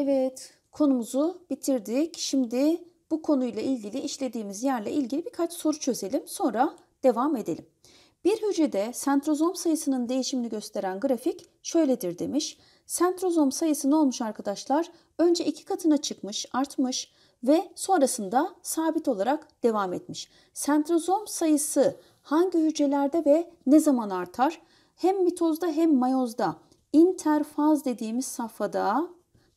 Evet, konumuzu bitirdik. Şimdi bu konuyla ilgili işlediğimiz yerle ilgili birkaç soru çözelim. Sonra devam edelim. Bir hücrede sentrozom sayısının değişimini gösteren grafik şöyledir demiş. Sentrozom sayısı ne olmuş arkadaşlar? Önce iki katına çıkmış, artmış ve sonrasında sabit olarak devam etmiş. Sentrozom sayısı hangi hücrelerde ve ne zaman artar? Hem mitozda hem mayozda interfaz dediğimiz safhada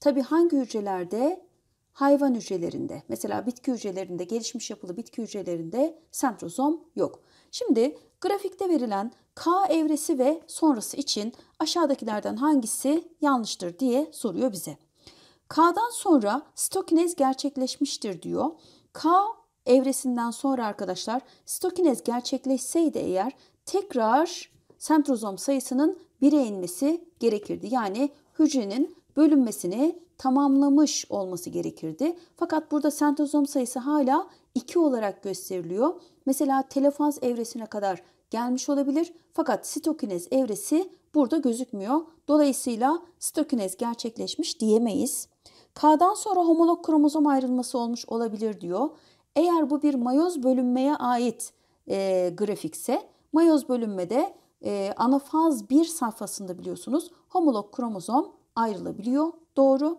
Tabi hangi hücrelerde? Hayvan hücrelerinde. Mesela bitki hücrelerinde, gelişmiş yapılı bitki hücrelerinde sentrozom yok. Şimdi grafikte verilen K evresi ve sonrası için aşağıdakilerden hangisi yanlıştır diye soruyor bize. K'dan sonra sitokinez gerçekleşmiştir diyor. K evresinden sonra arkadaşlar sitokinez gerçekleşseydi eğer tekrar sentrozom sayısının 1'e inmesi gerekirdi. Yani hücrenin bölünmesini tamamlamış olması gerekirdi. Fakat burada sentozom sayısı hala 2 olarak gösteriliyor. Mesela telefaz evresine kadar gelmiş olabilir fakat sitokinez evresi burada gözükmüyor. Dolayısıyla sitokinez gerçekleşmiş diyemeyiz. K'dan sonra homolog kromozom ayrılması olmuş olabilir diyor. Eğer bu bir mayoz bölünmeye ait e, grafikse mayoz bölünmede e, anafaz 1 sayfasında biliyorsunuz homolog kromozom ayrılabiliyor. Doğru.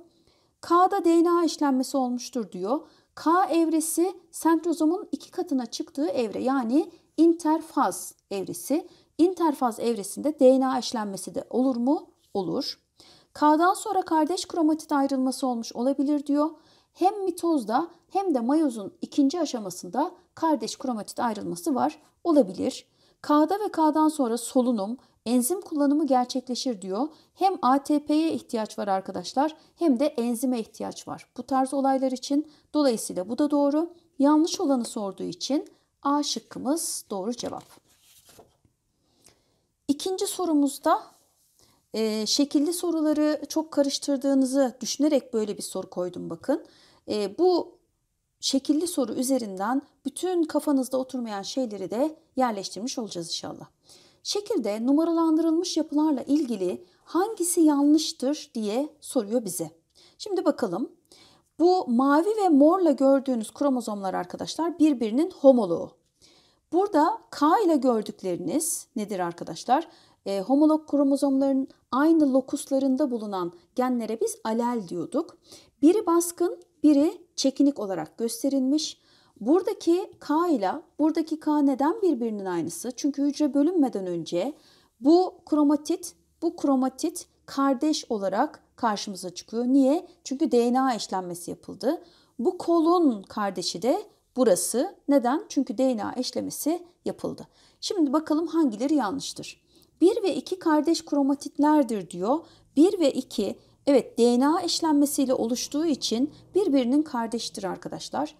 K'da DNA işlenmesi olmuştur diyor. K evresi sentrozomun iki katına çıktığı evre yani interfaz evresi. İnterfaz evresinde DNA işlenmesi de olur mu? Olur. K'dan sonra kardeş kromatit ayrılması olmuş olabilir diyor. Hem mitozda hem de mayozun ikinci aşamasında kardeş kromatit ayrılması var olabilir. K'da ve K'dan sonra solunum, enzim kullanımı gerçekleşir diyor. Hem ATP'ye ihtiyaç var arkadaşlar hem de enzime ihtiyaç var. Bu tarz olaylar için dolayısıyla bu da doğru. Yanlış olanı sorduğu için A şıkkımız doğru cevap. İkinci sorumuzda e, şekilli soruları çok karıştırdığınızı düşünerek böyle bir soru koydum bakın. E, bu şekilli soru üzerinden bütün kafanızda oturmayan şeyleri de yerleştirmiş olacağız inşallah. Şekilde numaralandırılmış yapılarla ilgili hangisi yanlıştır diye soruyor bize. Şimdi bakalım. Bu mavi ve morla gördüğünüz kromozomlar arkadaşlar birbirinin homoloğu. Burada K ile gördükleriniz nedir arkadaşlar? E, homolog kromozomların aynı lokuslarında bulunan genlere biz alel diyorduk. Biri baskın, biri çekinik olarak gösterilmiş. Buradaki K ile buradaki K neden birbirinin aynısı? Çünkü hücre bölünmeden önce bu kromatit, bu kromatit kardeş olarak karşımıza çıkıyor. Niye? Çünkü DNA eşlenmesi yapıldı. Bu kolun kardeşi de burası. Neden? Çünkü DNA eşlemesi yapıldı. Şimdi bakalım hangileri yanlıştır. 1 ve 2 kardeş kromatitlerdir diyor. 1 ve 2 evet DNA eşlenmesiyle oluştuğu için birbirinin kardeştir arkadaşlar.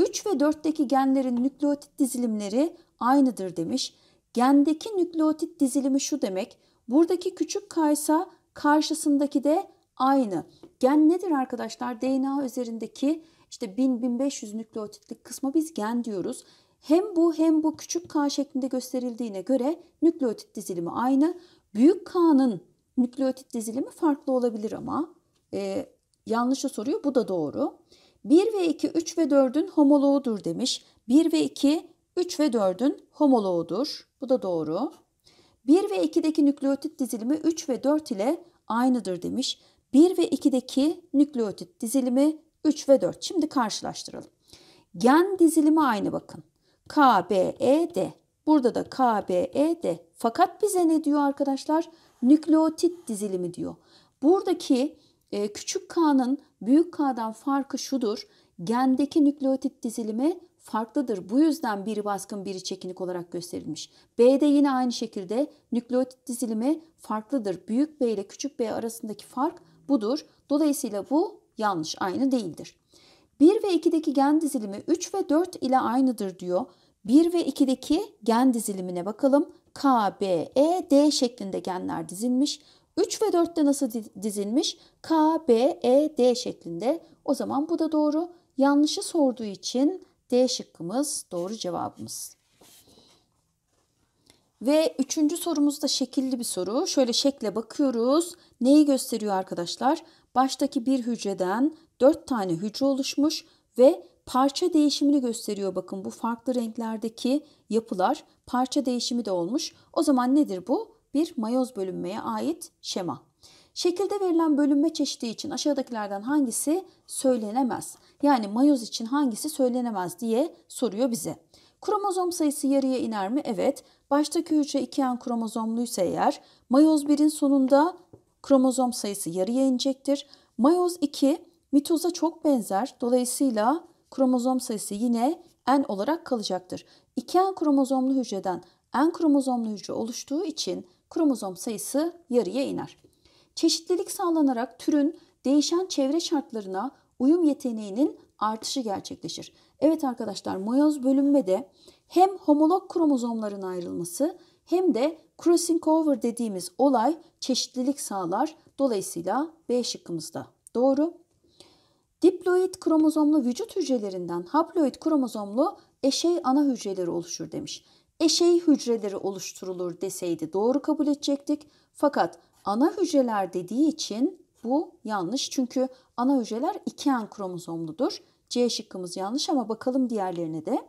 3 ve 4'teki genlerin nükleotit dizilimleri aynıdır demiş. Gendeki nükleotit dizilimi şu demek. Buradaki küçük kaysa karşısındaki de aynı. Gen nedir arkadaşlar? DNA üzerindeki işte 1000-1500 nükleotitlik kısmı biz gen diyoruz. Hem bu hem bu küçük K şeklinde gösterildiğine göre nükleotit dizilimi aynı. Büyük K'nın nükleotit dizilimi farklı olabilir ama e, yanlışı soruyor. Bu da doğru. 1 ve 2, 3 ve 4'ün homoloğudur demiş. 1 ve 2, 3 ve 4'ün homoloğudur. Bu da doğru. 1 ve 2'deki nükleotit dizilimi 3 ve 4 ile aynıdır demiş. 1 ve 2'deki nükleotit dizilimi 3 ve 4. Şimdi karşılaştıralım. Gen dizilimi aynı bakın. K B E D. Burada da K B E D. Fakat bize ne diyor arkadaşlar? Nükleotit dizilimi diyor. Buradaki e, küçük K'nın büyük K'dan farkı şudur. Gendeki nükleotit dizilimi farklıdır. Bu yüzden biri baskın biri çekinik olarak gösterilmiş. B'de yine aynı şekilde nükleotit dizilimi farklıdır. Büyük B ile küçük B arasındaki fark budur. Dolayısıyla bu yanlış aynı değildir. 1 ve 2'deki gen dizilimi 3 ve 4 ile aynıdır diyor. 1 ve 2'deki gen dizilimine bakalım. K, B, E, D şeklinde genler dizilmiş. 3 ve 4 de nasıl dizilmiş? K, B, E, D şeklinde. O zaman bu da doğru. Yanlışı sorduğu için D şıkkımız doğru cevabımız. Ve üçüncü sorumuz da şekilli bir soru. Şöyle şekle bakıyoruz. Neyi gösteriyor arkadaşlar? Baştaki bir hücreden 4 tane hücre oluşmuş ve parça değişimini gösteriyor. Bakın bu farklı renklerdeki yapılar parça değişimi de olmuş. O zaman nedir bu? bir mayoz bölünmeye ait şema. Şekilde verilen bölünme çeşidi için aşağıdakilerden hangisi söylenemez? Yani mayoz için hangisi söylenemez diye soruyor bize. Kromozom sayısı yarıya iner mi? Evet. Baştaki hücre 2N kromozomluysa eğer mayoz 1'in sonunda kromozom sayısı yarıya inecektir. Mayoz 2 mitoza çok benzer. Dolayısıyla kromozom sayısı yine N olarak kalacaktır. 2N kromozomlu hücreden N kromozomlu hücre oluştuğu için kromozom sayısı yarıya iner. Çeşitlilik sağlanarak türün değişen çevre şartlarına uyum yeteneğinin artışı gerçekleşir. Evet arkadaşlar mayoz bölünmede hem homolog kromozomların ayrılması hem de crossing over dediğimiz olay çeşitlilik sağlar. Dolayısıyla B şıkkımızda doğru. Diploid kromozomlu vücut hücrelerinden haploid kromozomlu eşey ana hücreleri oluşur demiş eşey hücreleri oluşturulur deseydi doğru kabul edecektik. Fakat ana hücreler dediği için bu yanlış. Çünkü ana hücreler iki en kromozomludur. C şıkkımız yanlış ama bakalım diğerlerine de.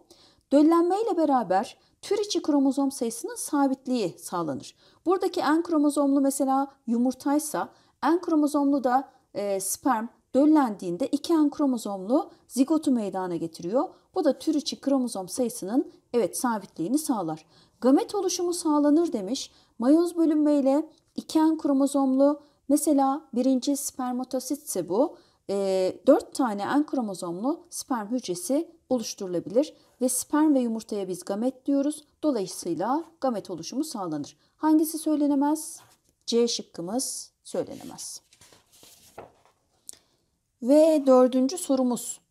Döllenmeyle beraber tür içi kromozom sayısının sabitliği sağlanır. Buradaki en kromozomlu mesela yumurtaysa en kromozomlu da e, sperm döllendiğinde iki en kromozomlu zigotu meydana getiriyor. Bu da tür içi kromozom sayısının Evet sabitliğini sağlar. Gamet oluşumu sağlanır demiş. Mayoz bölünmeyle iken kromozomlu mesela birinci spermatositse bu. E, ee, 4 tane en kromozomlu sperm hücresi oluşturulabilir ve sperm ve yumurtaya biz gamet diyoruz. Dolayısıyla gamet oluşumu sağlanır. Hangisi söylenemez? C şıkkımız söylenemez. Ve dördüncü sorumuz.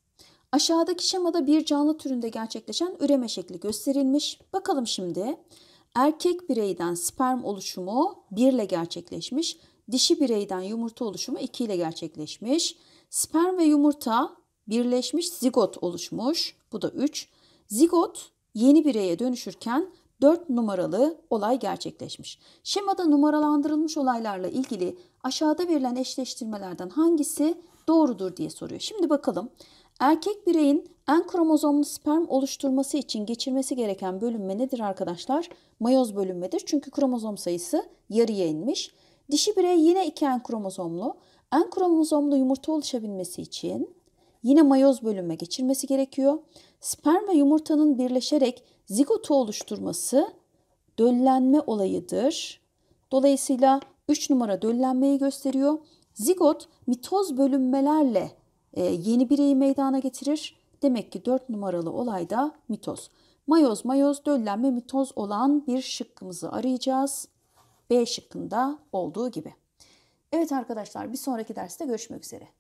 Aşağıdaki şemada bir canlı türünde gerçekleşen üreme şekli gösterilmiş. Bakalım şimdi. Erkek bireyden sperm oluşumu 1 ile gerçekleşmiş. Dişi bireyden yumurta oluşumu 2 ile gerçekleşmiş. Sperm ve yumurta birleşmiş zigot oluşmuş. Bu da 3. Zigot yeni bireye dönüşürken 4 numaralı olay gerçekleşmiş. Şemada numaralandırılmış olaylarla ilgili aşağıda verilen eşleştirmelerden hangisi doğrudur diye soruyor. Şimdi bakalım. Erkek bireyin en kromozomlu sperm oluşturması için geçirmesi gereken bölünme nedir arkadaşlar? Mayoz bölünmedir. Çünkü kromozom sayısı yarıya inmiş. Dişi birey yine iki en kromozomlu. En kromozomlu yumurta oluşabilmesi için yine mayoz bölünme geçirmesi gerekiyor. Sperm ve yumurtanın birleşerek zigotu oluşturması döllenme olayıdır. Dolayısıyla 3 numara döllenmeyi gösteriyor. Zigot mitoz bölünmelerle e, yeni bireyi meydana getirir. Demek ki 4 numaralı olay da mitoz. Mayoz mayoz döllenme mitoz olan bir şıkkımızı arayacağız. B şıkkında olduğu gibi. Evet arkadaşlar bir sonraki derste görüşmek üzere.